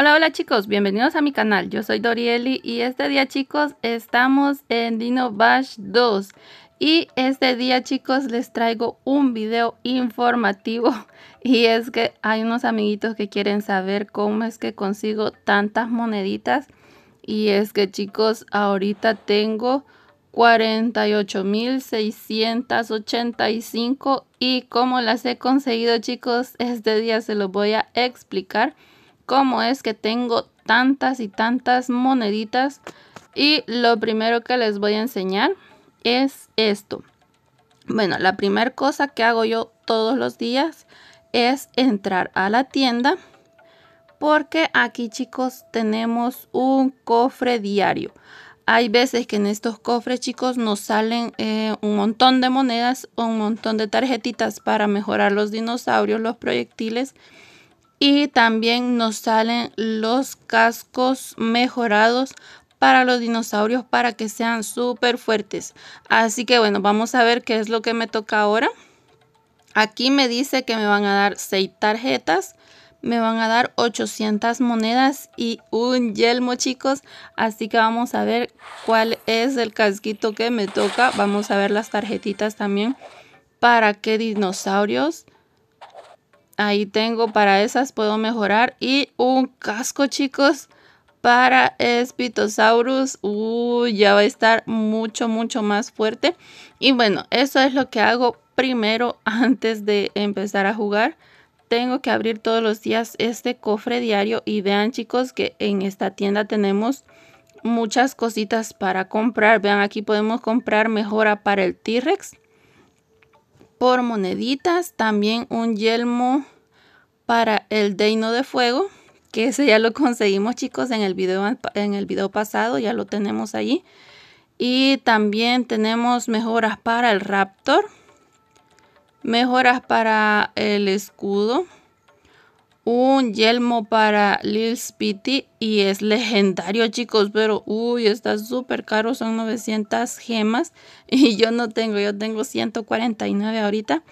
Hola, hola chicos, bienvenidos a mi canal. Yo soy Dorieli y este día chicos estamos en Dino Bash 2 y este día chicos les traigo un video informativo y es que hay unos amiguitos que quieren saber cómo es que consigo tantas moneditas y es que chicos ahorita tengo 48.685 y cómo las he conseguido chicos este día se los voy a explicar cómo es que tengo tantas y tantas moneditas. Y lo primero que les voy a enseñar es esto. Bueno, la primera cosa que hago yo todos los días es entrar a la tienda. Porque aquí chicos tenemos un cofre diario. Hay veces que en estos cofres chicos nos salen eh, un montón de monedas, un montón de tarjetitas para mejorar los dinosaurios, los proyectiles y también nos salen los cascos mejorados para los dinosaurios para que sean súper fuertes. Así que bueno, vamos a ver qué es lo que me toca ahora. Aquí me dice que me van a dar 6 tarjetas, me van a dar 800 monedas y un yelmo chicos. Así que vamos a ver cuál es el casquito que me toca. Vamos a ver las tarjetitas también para qué dinosaurios. Ahí tengo para esas, puedo mejorar. Y un casco, chicos, para Spitosaurus. Uh, ya va a estar mucho, mucho más fuerte. Y bueno, eso es lo que hago primero antes de empezar a jugar tengo que abrir todos los días este cofre diario y vean chicos que en esta tienda tenemos muchas cositas para comprar. Vean aquí podemos comprar mejora para el T-Rex, por moneditas, también un yelmo para el deino de fuego, que ese ya lo conseguimos chicos en el video, en el video pasado, ya lo tenemos allí. Y también tenemos mejoras para el raptor, mejoras para el escudo, un yelmo para Lil Spitty y es legendario, chicos, pero uy, está súper caro, son 900 gemas y yo no tengo, yo tengo 149 ahorita.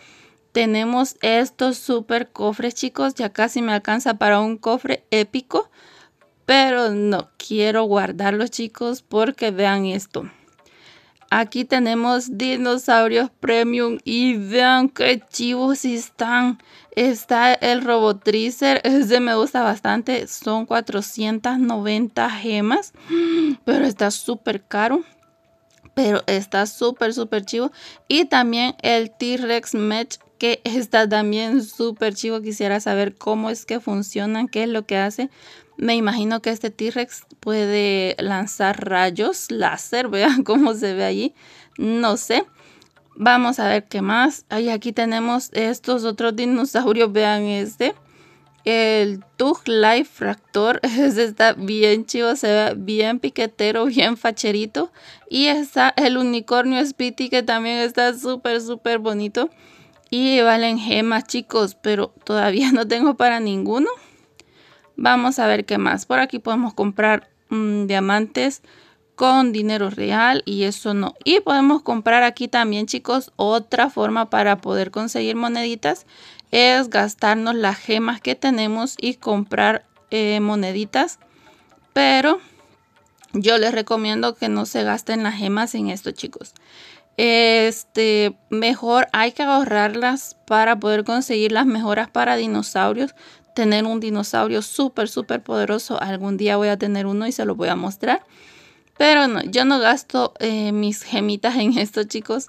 Tenemos estos súper cofres, chicos, ya casi me alcanza para un cofre épico, pero no quiero guardarlos, chicos, porque vean esto. Aquí tenemos dinosaurios premium y vean qué chivos están. Está el Robotricer, ese me gusta bastante, son 490 gemas, pero está súper caro. Pero está súper, súper chivo. Y también el T-Rex Match que está también súper chivo. Quisiera saber cómo es que funcionan, qué es lo que hace. Me imagino que este T-Rex puede lanzar rayos láser, vean cómo se ve allí, no sé. Vamos a ver qué más. Ahí aquí tenemos estos otros dinosaurios, vean este. El Tug Life Fractor, Ese está bien chivo, se ve bien piquetero, bien facherito. Y está el unicornio Spitty que también está súper, súper bonito. Y valen gemas chicos, pero todavía no tengo para ninguno. Vamos a ver qué más. Por aquí podemos comprar mm, diamantes con dinero real y eso no. Y podemos comprar aquí también, chicos, otra forma para poder conseguir moneditas es gastarnos las gemas que tenemos y comprar eh, moneditas. Pero yo les recomiendo que no se gasten las gemas en esto, chicos. Este, mejor hay que ahorrarlas para poder conseguir las mejoras para dinosaurios tener un dinosaurio súper, súper poderoso. Algún día voy a tener uno y se lo voy a mostrar. Pero no, yo no gasto eh, mis gemitas en esto, chicos,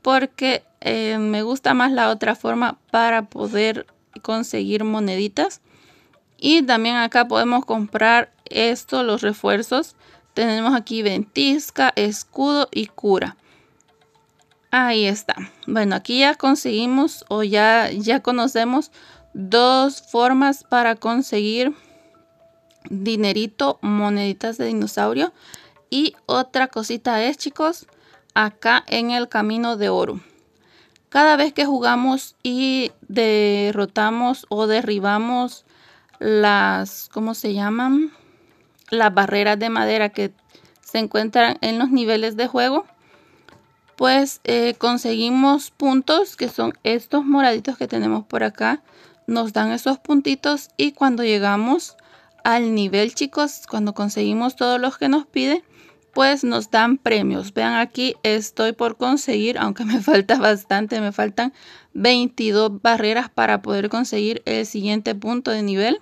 porque eh, me gusta más la otra forma para poder conseguir moneditas. Y también acá podemos comprar esto, los refuerzos. Tenemos aquí ventisca, escudo y cura. Ahí está. Bueno, aquí ya conseguimos o ya, ya conocemos dos formas para conseguir dinerito, moneditas de dinosaurio. Y otra cosita es, chicos, acá en el camino de oro. Cada vez que jugamos y derrotamos o derribamos las, ¿cómo se llaman? Las barreras de madera que se encuentran en los niveles de juego, pues eh, conseguimos puntos que son estos moraditos que tenemos por acá nos dan esos puntitos y cuando llegamos al nivel, chicos, cuando conseguimos todos los que nos pide, pues nos dan premios. Vean aquí, estoy por conseguir, aunque me falta bastante, me faltan 22 barreras para poder conseguir el siguiente punto de nivel.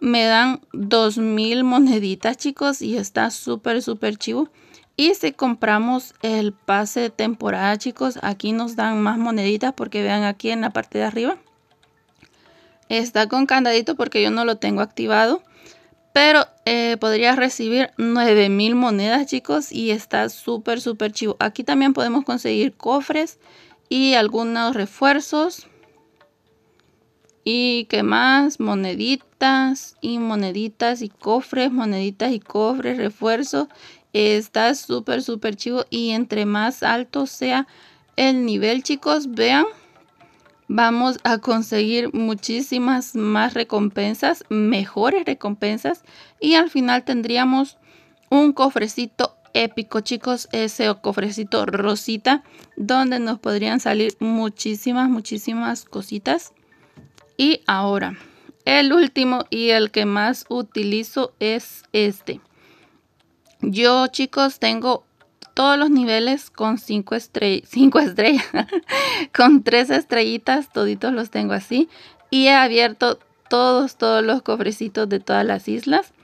Me dan 2000 moneditas, chicos, y está súper, súper chivo. Y si compramos el pase de temporada, chicos, aquí nos dan más moneditas porque vean aquí en la parte de arriba Está con candadito porque yo no lo tengo activado. Pero eh, podría podrías recibir 9000 monedas, chicos. Y está súper, súper chivo. Aquí también podemos conseguir cofres y algunos refuerzos. Y qué más, moneditas y moneditas y cofres, moneditas y cofres, refuerzos. Está súper, súper chivo. Y entre más alto sea el nivel, chicos, vean vamos a conseguir muchísimas más recompensas, mejores recompensas y al final tendríamos un cofrecito épico, chicos, ese cofrecito rosita donde nos podrían salir muchísimas, muchísimas cositas. Y ahora, el último y el que más utilizo es este. Yo, chicos, tengo todos los niveles con cinco, estrellas, cinco estrellas, con tres estrellitas, toditos los tengo así. Y he abierto todos, todos los cofrecitos de todas las islas.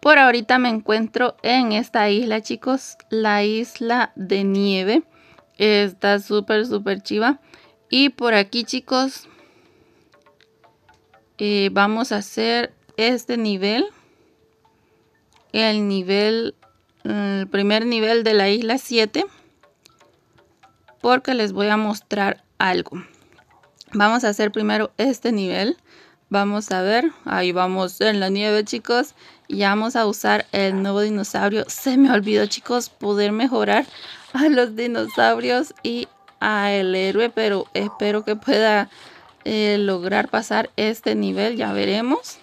Por ahorita me encuentro en esta isla, chicos, la isla de nieve. Está súper, súper chiva. Y por aquí, chicos, eh, vamos a hacer este nivel. El nivel el primer nivel de la isla 7 porque les voy a mostrar algo. Vamos a hacer primero este nivel. Vamos a ver, ahí vamos en la nieve chicos y vamos a usar el nuevo dinosaurio. Se me olvidó chicos poder mejorar a los dinosaurios y a el héroe, pero espero que pueda eh, lograr pasar este nivel, ya veremos.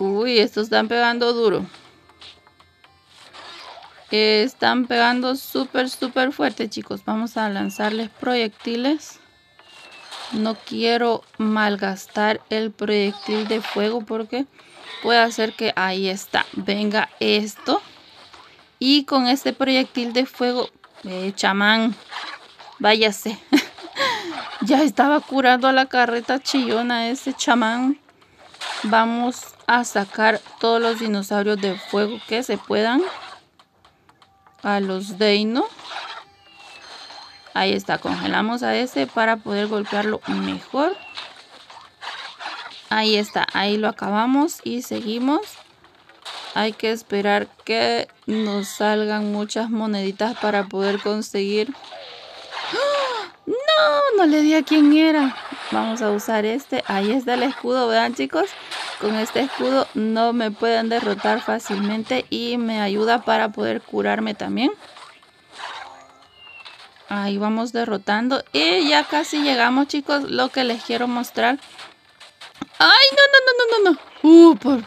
Uy, estos están pegando duro. Están pegando súper, súper fuerte, chicos. Vamos a lanzarles proyectiles. No quiero malgastar el proyectil de fuego porque puede hacer que ahí está. Venga esto. Y con este proyectil de fuego, eh, chamán, váyase. ya estaba curando a la carreta chillona ese chamán. Vamos a sacar todos los dinosaurios de fuego que se puedan. A los Deino. Ahí está, congelamos a ese para poder golpearlo mejor. Ahí está, ahí lo acabamos y seguimos. Hay que esperar que nos salgan muchas moneditas para poder conseguir. ¡Ah! ¡No! No le di a quién era. Vamos a usar este. Ahí está el escudo, vean chicos. Con este escudo no me pueden derrotar fácilmente y me ayuda para poder curarme también. Ahí vamos derrotando. Y ya casi llegamos, chicos. Lo que les quiero mostrar. ¡Ay, no, no, no, no, no, Uh, por,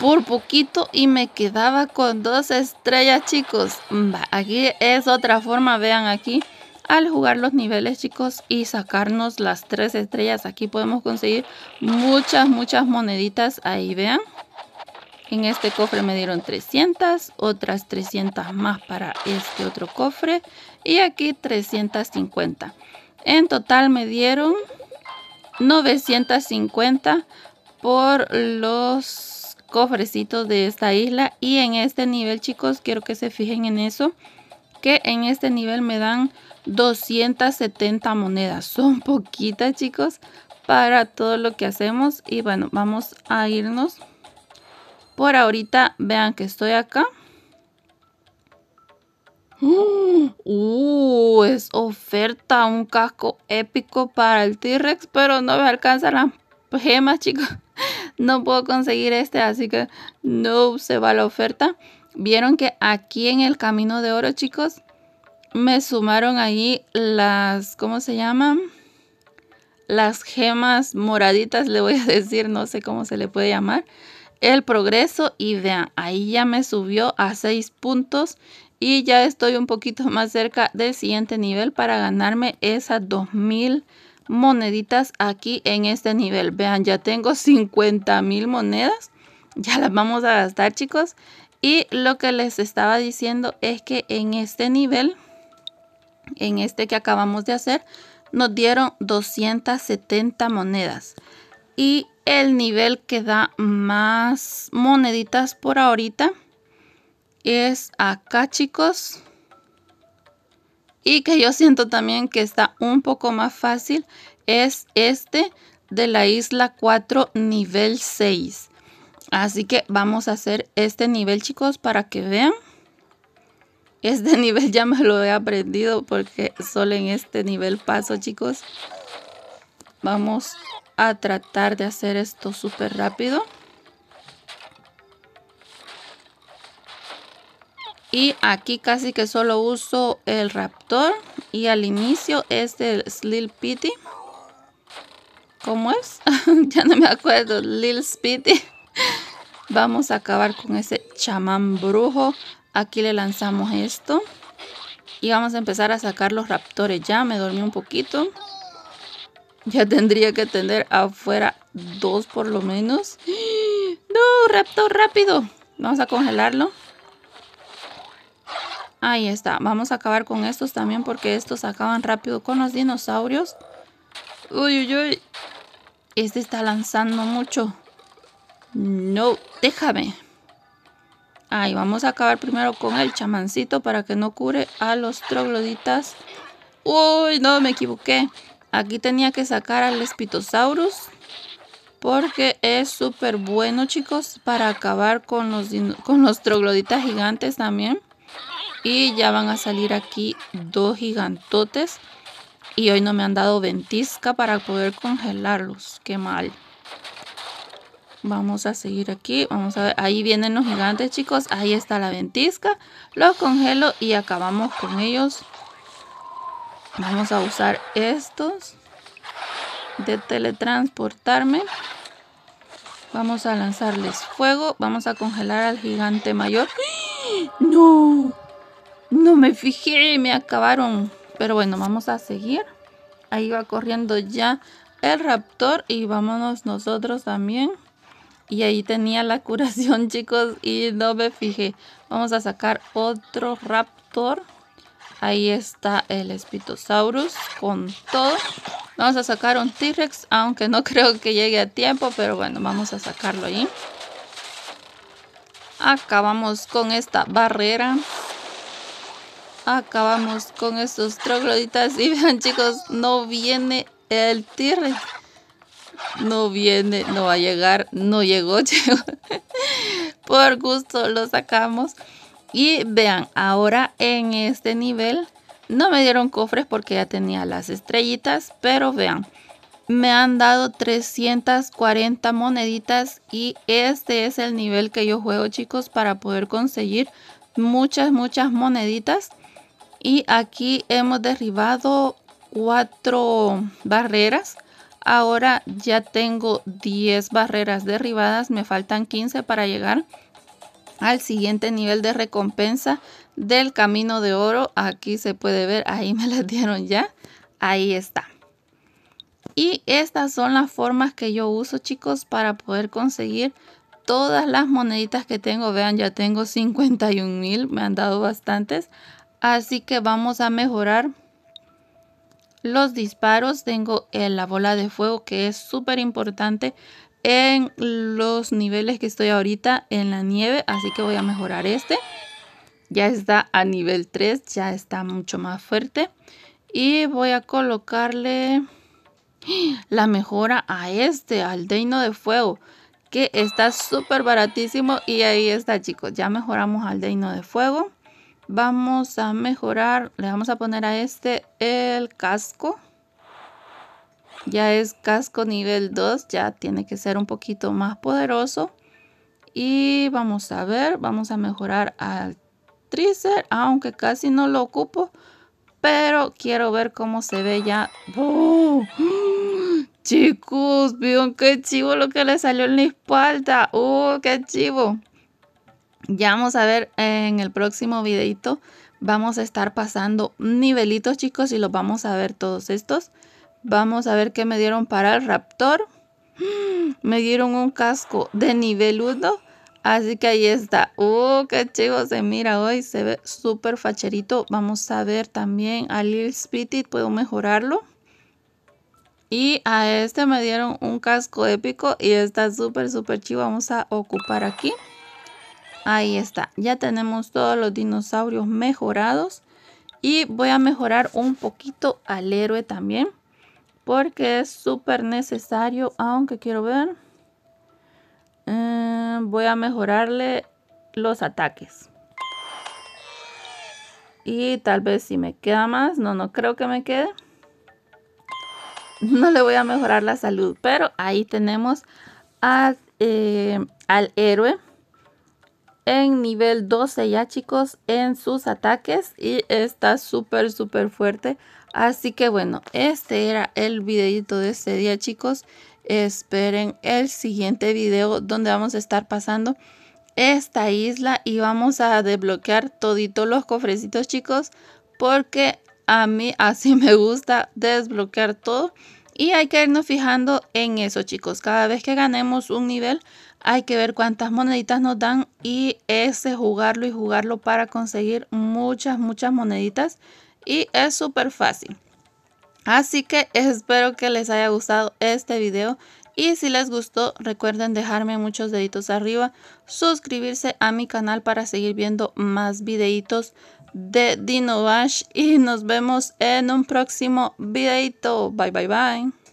por, poquito y me quedaba con dos estrellas, chicos. Mm, aquí es otra forma, vean aquí al jugar los niveles chicos y sacarnos las tres estrellas aquí podemos conseguir muchas muchas moneditas ahí vean en este cofre me dieron 300 otras 300 más para este otro cofre y aquí 350 en total me dieron 950 por los cofrecitos de esta isla y en este nivel chicos quiero que se fijen en eso que en este nivel me dan 270 monedas. Son poquitas, chicos, para todo lo que hacemos. Y bueno, vamos a irnos. Por ahorita, vean que estoy acá. ¡Uh! ¡Uh! es oferta, un casco épico para el T-Rex, pero no me alcanza la gemas, chicos. No puedo conseguir este, así que no se va la oferta. Vieron que aquí en el camino de oro, chicos, me sumaron ahí las, ¿cómo se llaman? Las gemas moraditas, le voy a decir, no sé cómo se le puede llamar. El progreso y vean, ahí ya me subió a 6 puntos y ya estoy un poquito más cerca del siguiente nivel para ganarme esas 2000 moneditas aquí en este nivel. Vean, ya tengo 50.000 mil monedas. Ya las vamos a gastar, chicos. Y lo que les estaba diciendo es que en este nivel, en este que acabamos de hacer, nos dieron 270 monedas. Y el nivel que da más moneditas por ahorita es acá, chicos. Y que yo siento también que está un poco más fácil es este de la isla 4 nivel 6. Así que vamos a hacer este nivel, chicos, para que vean. Este nivel ya me lo he aprendido porque solo en este nivel paso, chicos. Vamos a tratar de hacer esto súper rápido. Y aquí casi que solo uso el Raptor. Y al inicio es este el Lil Pity. ¿Cómo es? ya no me acuerdo. Lil Spitty. Vamos a acabar con ese chamán brujo. Aquí le lanzamos esto. Y vamos a empezar a sacar los raptores. Ya me dormí un poquito. Ya tendría que tener afuera dos por lo menos. ¡No! ¡Raptor, rápido! Vamos a congelarlo. Ahí está. Vamos a acabar con estos también porque estos acaban rápido con los dinosaurios. Uy, uy, uy. Este está lanzando mucho. No, déjame. Ahí vamos a acabar primero con el chamancito para que no cure a los trogloditas. Uy, no, me equivoqué. Aquí tenía que sacar al Espitosaurus. Porque es súper bueno, chicos, para acabar con los, con los trogloditas gigantes también. Y ya van a salir aquí dos gigantotes. Y hoy no me han dado ventisca para poder congelarlos. Qué mal. Vamos a seguir aquí. Vamos a ver. Ahí vienen los gigantes, chicos. Ahí está la ventisca. Los congelo y acabamos con ellos. Vamos a usar estos de teletransportarme. Vamos a lanzarles fuego. Vamos a congelar al gigante mayor. ¡Ah! ¡No! No me fijé, me acabaron. Pero bueno, vamos a seguir. Ahí va corriendo ya el raptor y vámonos nosotros también. Y ahí tenía la curación, chicos, y no me fijé. Vamos a sacar otro raptor. Ahí está el espitosaurus con todo. Vamos a sacar un T-Rex, aunque no creo que llegue a tiempo, pero bueno, vamos a sacarlo ahí. Acabamos con esta barrera. Acabamos con estos trogloditas. Y vean chicos, no viene el T-Rex no viene, no va a llegar, no llegó, por gusto lo sacamos. Y vean, ahora en este nivel no me dieron cofres porque ya tenía las estrellitas, pero vean, me han dado 340 moneditas y este es el nivel que yo juego chicos para poder conseguir muchas, muchas moneditas. Y aquí hemos derribado cuatro barreras Ahora ya tengo 10 barreras derribadas, me faltan 15 para llegar al siguiente nivel de recompensa del camino de oro. Aquí se puede ver, ahí me las dieron ya, ahí está. Y estas son las formas que yo uso chicos para poder conseguir todas las moneditas que tengo. Vean, ya tengo 51 mil, me han dado bastantes. Así que vamos a mejorar los disparos. Tengo eh, la bola de fuego que es súper importante en los niveles que estoy ahorita en la nieve. Así que voy a mejorar este. Ya está a nivel 3, ya está mucho más fuerte. Y voy a colocarle la mejora a este, al Deino de Fuego, que está súper baratísimo. Y ahí está, chicos, ya mejoramos al Deino de Fuego vamos a mejorar, le vamos a poner a este el casco. Ya es casco nivel 2, ya tiene que ser un poquito más poderoso. Y vamos a ver, vamos a mejorar al Tricer, aunque casi no lo ocupo. Pero quiero ver cómo se ve ya. ¡Oh! Chicos, vieron qué chivo lo que le salió en la espalda. ¡Oh, qué chivo! Ya vamos a ver eh, en el próximo videito. Vamos a estar pasando nivelitos, chicos, y los vamos a ver todos estos. Vamos a ver qué me dieron para el Raptor. Me dieron un casco de nivel 1. Así que ahí está. ¡Uh, qué chivo se mira hoy! Se ve súper facherito. Vamos a ver también a Lil Spirit. Puedo mejorarlo. Y a este me dieron un casco épico y está súper, súper chivo. Vamos a ocupar aquí. Ahí está, ya tenemos todos los dinosaurios mejorados. Y voy a mejorar un poquito al héroe también. Porque es súper necesario. Aunque quiero ver. Eh, voy a mejorarle los ataques. Y tal vez si me queda más. No, no creo que me quede. No le voy a mejorar la salud. Pero ahí tenemos al eh, héroe en nivel 12 ya chicos en sus ataques y está súper súper fuerte. Así que bueno, este era el videito de este día chicos. Esperen el siguiente video donde vamos a estar pasando esta isla y vamos a desbloquear toditos los cofrecitos chicos porque a mí así me gusta desbloquear todo y hay que irnos fijando en eso chicos cada vez que ganemos un nivel hay que ver cuántas moneditas nos dan y ese jugarlo y jugarlo para conseguir muchas, muchas moneditas. Y es súper fácil. Así que espero que les haya gustado este video. Y si les gustó, recuerden dejarme muchos deditos arriba, suscribirse a mi canal para seguir viendo más videitos de Dino Bash. y nos vemos en un próximo videito. Bye bye bye.